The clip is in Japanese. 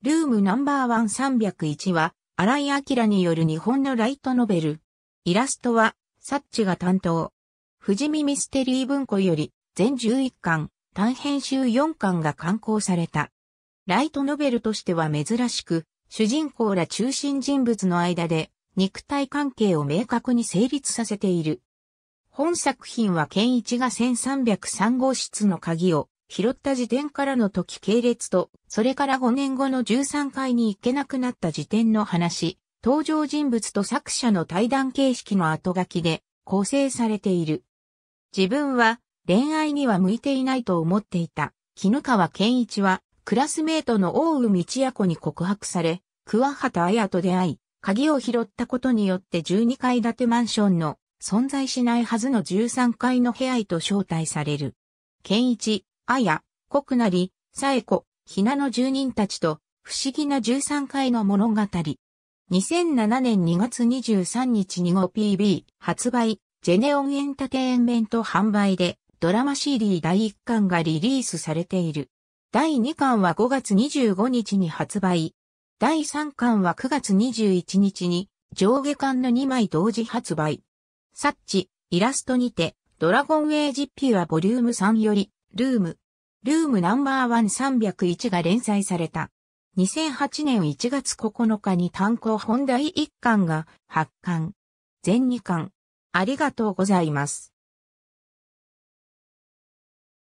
ルームナンバーワン3 0 1は、荒井明による日本のライトノベル。イラストは、サッチが担当。富士見ミステリー文庫より、全11巻、短編集4巻が刊行された。ライトノベルとしては珍しく、主人公ら中心人物の間で、肉体関係を明確に成立させている。本作品は健一が1303号室の鍵を拾った時点からの時系列と、それから5年後の13回に行けなくなった時点の話、登場人物と作者の対談形式の後書きで構成されている。自分は恋愛には向いていないと思っていた。絹川健一は、クラスメートの大海千也子に告白され、桑畑彩と出会い、鍵を拾ったことによって12階建てマンションの存在しないはずの13階の部屋へと招待される。健一、あや、国なり、さえこ、ひなの住人たちと、不思議な13回の物語。2007年2月23日に 5PB 発売、ジェネオンエンタテインメント販売で、ドラマ CD 第1巻がリリースされている。第2巻は5月25日に発売。第3巻は9月21日に上下巻の2枚同時発売。サッチ、イラストにて、ドラゴンエイジピュアボリューム3より、ルーム、ルームナンバーワン3 0 1が連載された。2008年1月9日に単行本第1巻が発刊。全2巻。ありがとうございます。